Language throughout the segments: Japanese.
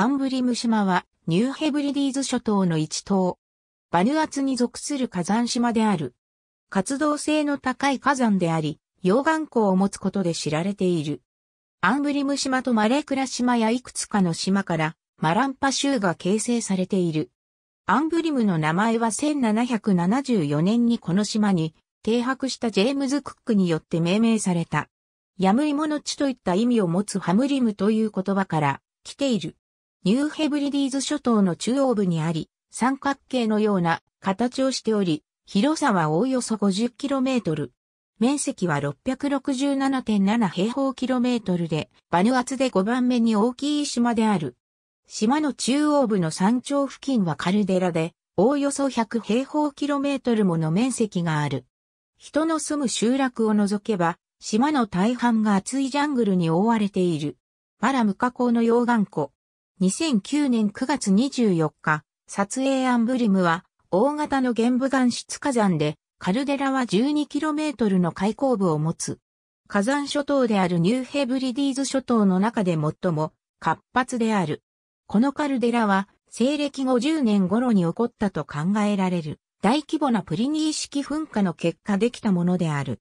アンブリム島はニューヘブリディーズ諸島の一島。バヌアツに属する火山島である。活動性の高い火山であり、溶岩湖を持つことで知られている。アンブリム島とマレクラ島やいくつかの島からマランパ州が形成されている。アンブリムの名前は1774年にこの島に停泊したジェームズ・クックによって命名された。ヤムイモの地といった意味を持つハムリムという言葉から来ている。ニューヘブリディーズ諸島の中央部にあり、三角形のような形をしており、広さはおおよそ 50km。面積は667.7平方キロメートルで、バヌアツで5番目に大きい島である。島の中央部の山頂付近はカルデラで、おおよそ100平方キロメートルもの面積がある。人の住む集落を除けば、島の大半が厚いジャングルに覆われている。マラム河口の溶岩湖、2009年9月24日、撮影アンブリムは、大型の玄武岩質火山で、カルデラは 12km の開口部を持つ。火山諸島であるニューヘブリディーズ諸島の中で最も活発である。このカルデラは西暦50年頃に起こったと考えられる大規模なプリニー式噴火の結果できたものである。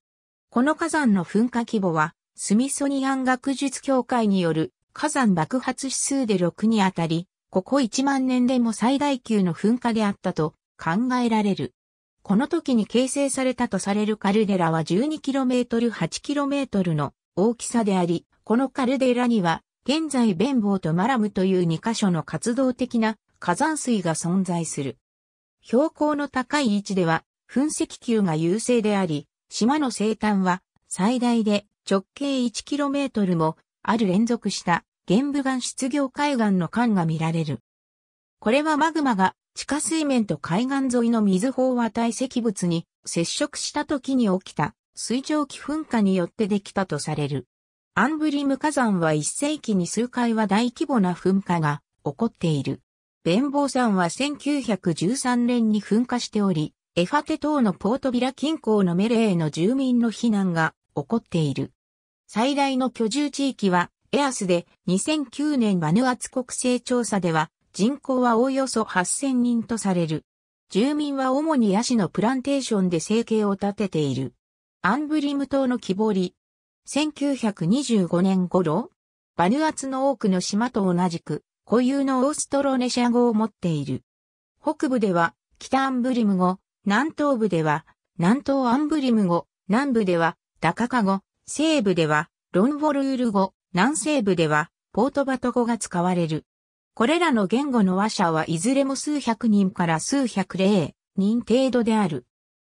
この火山の噴火規模はスミソニアン学術協会による火山爆発指数で6にあたり、ここ1万年でも最大級の噴火であったと考えられる。この時に形成されたとされるカルデラは 12km8km の大きさであり、このカルデラには現在ベンボーとマラムという2カ所の活動的な火山水が存在する。標高の高い位置では噴石球が優勢であり、島の生誕は最大で直径 1km もある連続した玄武岩失業海岸の間が見られる。これはマグマが地下水面と海岸沿いの水飽和体積物に接触した時に起きた水蒸気噴火によってできたとされる。アンブリム火山は1世紀に数回は大規模な噴火が起こっている。ベボ坊山は1913年に噴火しており、エファテ島のポートビラ近郊のメレーの住民の避難が起こっている。最大の居住地域はエアスで2009年バヌアツ国勢調査では人口はおおよそ8000人とされる。住民は主にヤシのプランテーションで生計を立てている。アンブリム島の木彫り。1925年頃、バヌアツの多くの島と同じく固有のオーストロネシア語を持っている。北部では北アンブリム語、南東部では南東アンブリム語、南部ではダカカ語、西部ではロンボルール語、南西部では、ポートバト語が使われる。これらの言語の話者はいずれも数百人から数百例人程度である。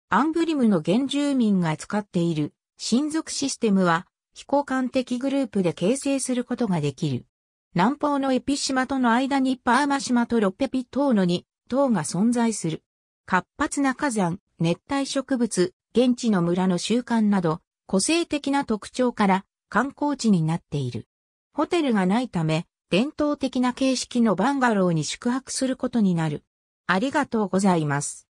アンブリムの原住民が使っている親族システムは非交換的グループで形成することができる。南方のエピ島との間にパーマ島とロッペピ島の2島が存在する。活発な火山、熱帯植物、現地の村の習慣など、個性的な特徴から観光地になっている。ホテルがないため、伝統的な形式のバンガローに宿泊することになる。ありがとうございます。